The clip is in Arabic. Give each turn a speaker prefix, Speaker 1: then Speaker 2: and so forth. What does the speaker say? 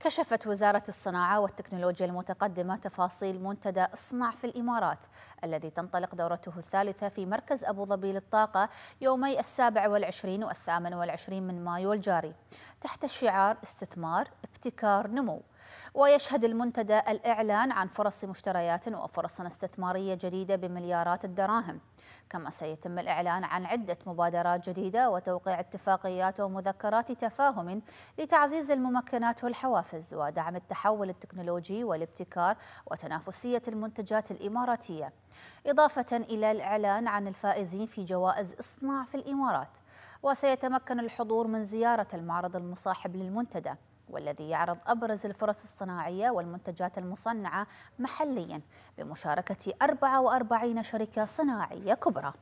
Speaker 1: كشفت وزارة الصناعة والتكنولوجيا المتقدمة تفاصيل منتدى اصنع في الإمارات الذي تنطلق دورته الثالثة في مركز أبو ظبي للطاقة يومي السابع والعشرين والثامن والعشرين من مايو الجاري تحت شعار استثمار ابتكار نمو ويشهد المنتدى الإعلان عن فرص مشتريات وفرص استثمارية جديدة بمليارات الدراهم كما سيتم الإعلان عن عدة مبادرات جديدة وتوقيع اتفاقيات ومذكرات تفاهم لتعزيز الممكنات والحوافز ودعم التحول التكنولوجي والابتكار وتنافسية المنتجات الإماراتية إضافة إلى الإعلان عن الفائزين في جوائز إصناع في الإمارات وسيتمكن الحضور من زيارة المعرض المصاحب للمنتدى والذي يعرض أبرز الفرص الصناعية والمنتجات المصنعة محليا بمشاركة 44 شركة صناعية كبرى